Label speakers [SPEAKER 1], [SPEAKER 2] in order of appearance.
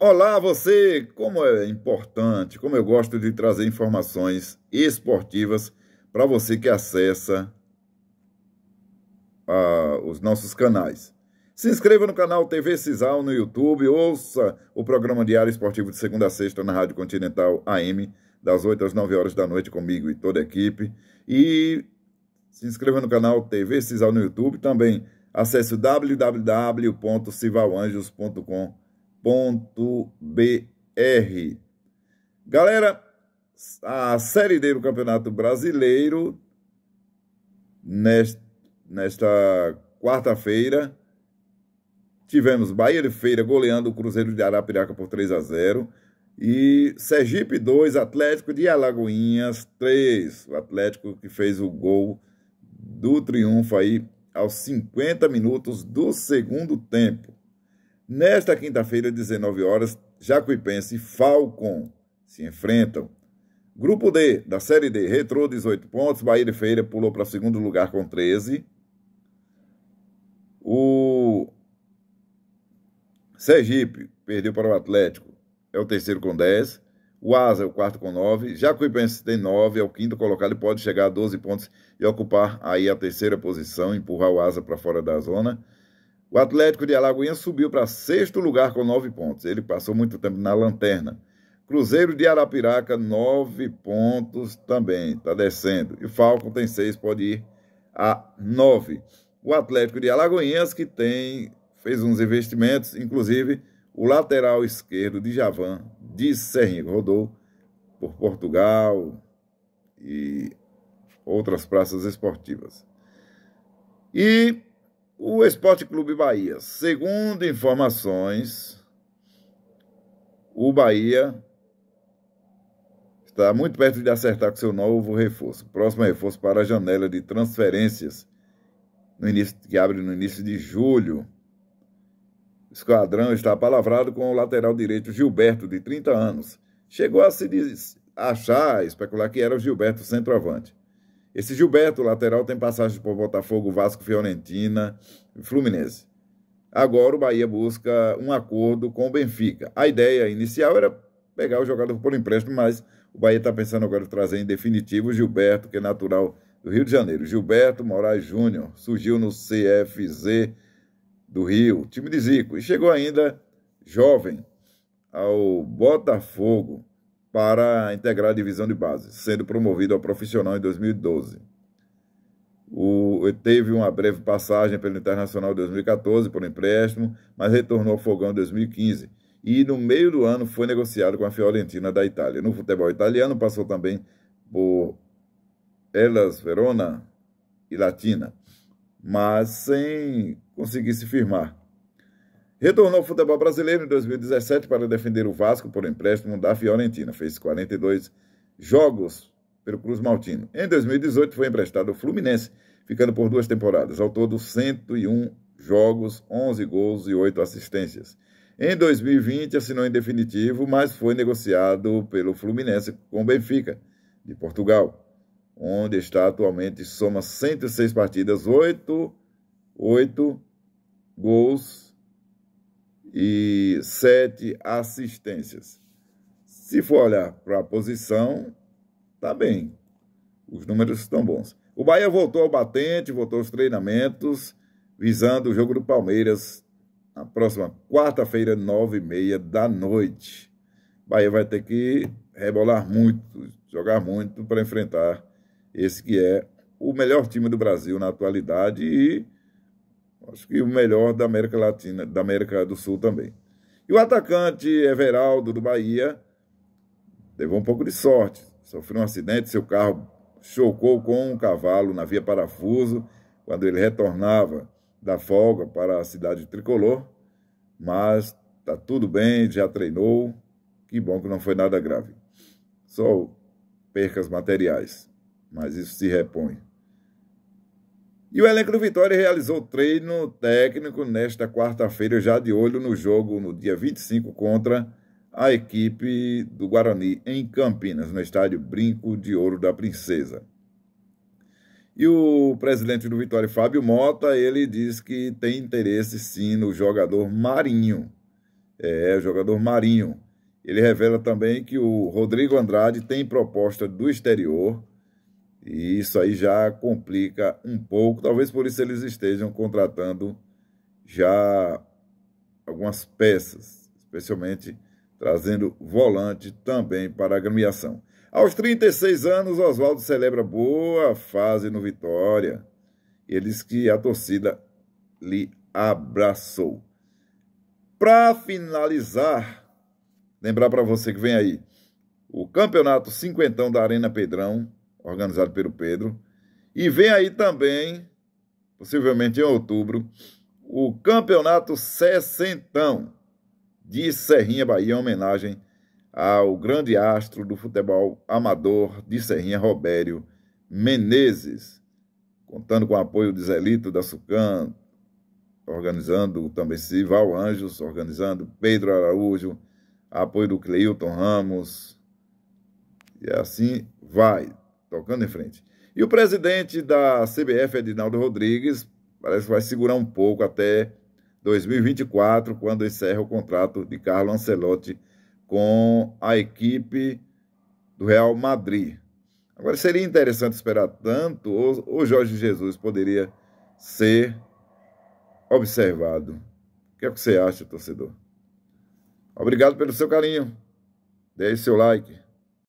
[SPEAKER 1] Olá você! Como é importante, como eu gosto de trazer informações esportivas para você que acessa ah, os nossos canais. Se inscreva no canal TV Cisal no YouTube, ouça o programa Diário Esportivo de segunda a sexta na Rádio Continental AM, das 8 às 9 horas da noite comigo e toda a equipe. E se inscreva no canal TV Cisal no YouTube, também acesse www.civalanjos.com.br www.cbn.com.br. Galera, a Série D do Campeonato Brasileiro, nesta quarta-feira, tivemos Bahia de Feira goleando o Cruzeiro de Arapiraca por 3 a 0 e Sergipe 2, Atlético de Alagoinhas 3. O Atlético que fez o gol do triunfo aí aos 50 minutos do segundo tempo. Nesta quinta-feira, 19 horas, Jacuipense e Falcon se enfrentam. Grupo D, da Série D, retrou 18 pontos, Bahia de Feira pulou para segundo lugar com 13. O Sergipe perdeu para o Atlético, é o terceiro com 10. O Asa é o quarto com 9. Jacuipense tem 9, é o quinto colocado e pode chegar a 12 pontos e ocupar aí a terceira posição, empurrar o Asa para fora da zona. O Atlético de Alagoinhas subiu para sexto lugar com nove pontos. Ele passou muito tempo na lanterna. Cruzeiro de Arapiraca, nove pontos também, está descendo. E o Falcon tem seis, pode ir a nove. O Atlético de Alagoinhas, que tem, fez uns investimentos, inclusive o lateral esquerdo de Javan, de Serrinho, rodou por Portugal e outras praças esportivas. E o Esporte Clube Bahia, segundo informações, o Bahia está muito perto de acertar com seu novo reforço. Próximo reforço para a janela de transferências no início, que abre no início de julho. O esquadrão está palavrado com o lateral direito Gilberto, de 30 anos. Chegou a se achar, especular que era o Gilberto centroavante. Esse Gilberto, lateral, tem passagem por Botafogo, Vasco, Fiorentina, Fluminense. Agora o Bahia busca um acordo com o Benfica. A ideia inicial era pegar o jogador por empréstimo, mas o Bahia está pensando agora em trazer em definitivo o Gilberto, que é natural do Rio de Janeiro. Gilberto Moraes Júnior surgiu no CFZ do Rio, time de Zico, e chegou ainda jovem ao Botafogo para integrar a divisão de base, sendo promovido a profissional em 2012. O, teve uma breve passagem pelo Internacional em 2014 por empréstimo, mas retornou ao Fogão em 2015. E no meio do ano foi negociado com a Fiorentina da Itália. No futebol italiano passou também por Elas Verona e Latina, mas sem conseguir se firmar. Retornou ao futebol brasileiro em 2017 para defender o Vasco por empréstimo da Fiorentina. Fez 42 jogos pelo Cruz Maltino. Em 2018 foi emprestado ao Fluminense, ficando por duas temporadas. Ao todo, 101 jogos, 11 gols e 8 assistências. Em 2020 assinou em definitivo, mas foi negociado pelo Fluminense com o Benfica, de Portugal, onde está atualmente soma 106 partidas, 8, 8 gols e sete assistências. Se for olhar para a posição, tá bem. Os números estão bons. O Bahia voltou ao batente, voltou aos treinamentos, visando o jogo do Palmeiras na próxima quarta-feira, nove e meia da noite. O Bahia vai ter que rebolar muito, jogar muito para enfrentar esse que é o melhor time do Brasil na atualidade e Acho que o melhor da América Latina, da América do Sul também. E o atacante Everaldo do Bahia teve um pouco de sorte. Sofreu um acidente, seu carro chocou com um cavalo na via parafuso quando ele retornava da folga para a cidade tricolor. Mas tá tudo bem, já treinou. Que bom que não foi nada grave. Só percas materiais, mas isso se repõe. E o Elenco do Vitória realizou treino técnico nesta quarta-feira, já de olho no jogo no dia 25 contra a equipe do Guarani em Campinas, no estádio Brinco de Ouro da Princesa. E o presidente do Vitória, Fábio Mota, ele diz que tem interesse sim no jogador Marinho. É, o jogador Marinho. Ele revela também que o Rodrigo Andrade tem proposta do exterior e isso aí já complica um pouco, talvez por isso eles estejam contratando já algumas peças, especialmente trazendo volante também para a agremiação. Aos 36 anos, Oswaldo celebra boa fase no Vitória. Eles que a torcida lhe abraçou. Para finalizar, lembrar para você que vem aí o Campeonato Cinquentão da Arena Pedrão organizado pelo Pedro. E vem aí também, possivelmente em outubro, o Campeonato Sessentão de Serrinha Bahia, em homenagem ao grande astro do futebol amador de Serrinha, Robério Menezes. Contando com o apoio de Zelito da Sucan, organizando também Sival Anjos, organizando Pedro Araújo, apoio do Cleilton Ramos, e assim vai tocando em frente. E o presidente da CBF, Edinaldo Rodrigues, parece que vai segurar um pouco até 2024, quando encerra o contrato de Carlo Ancelotti com a equipe do Real Madrid. Agora, seria interessante esperar tanto, ou, o Jorge Jesus poderia ser observado? O que é que você acha, torcedor? Obrigado pelo seu carinho. Deixe seu like.